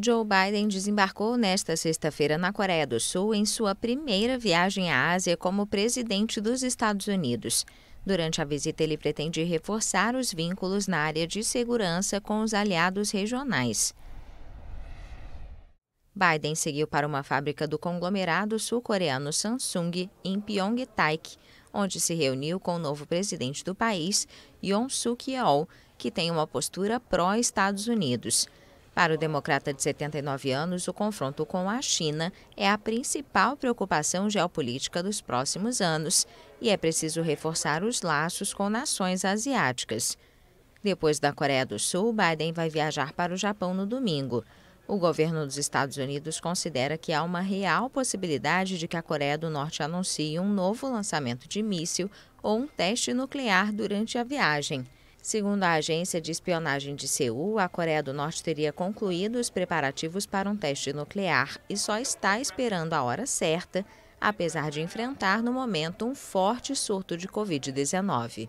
Joe Biden desembarcou nesta sexta-feira na Coreia do Sul em sua primeira viagem à Ásia como presidente dos Estados Unidos. Durante a visita, ele pretende reforçar os vínculos na área de segurança com os aliados regionais. Biden seguiu para uma fábrica do conglomerado sul-coreano Samsung em Pyeongtaek, onde se reuniu com o novo presidente do país, Yoon Suk-yeol, que tem uma postura pró-Estados Unidos. Para o democrata de 79 anos, o confronto com a China é a principal preocupação geopolítica dos próximos anos e é preciso reforçar os laços com nações asiáticas. Depois da Coreia do Sul, Biden vai viajar para o Japão no domingo. O governo dos Estados Unidos considera que há uma real possibilidade de que a Coreia do Norte anuncie um novo lançamento de míssil ou um teste nuclear durante a viagem. Segundo a agência de espionagem de Seul, a Coreia do Norte teria concluído os preparativos para um teste nuclear e só está esperando a hora certa, apesar de enfrentar no momento um forte surto de Covid-19.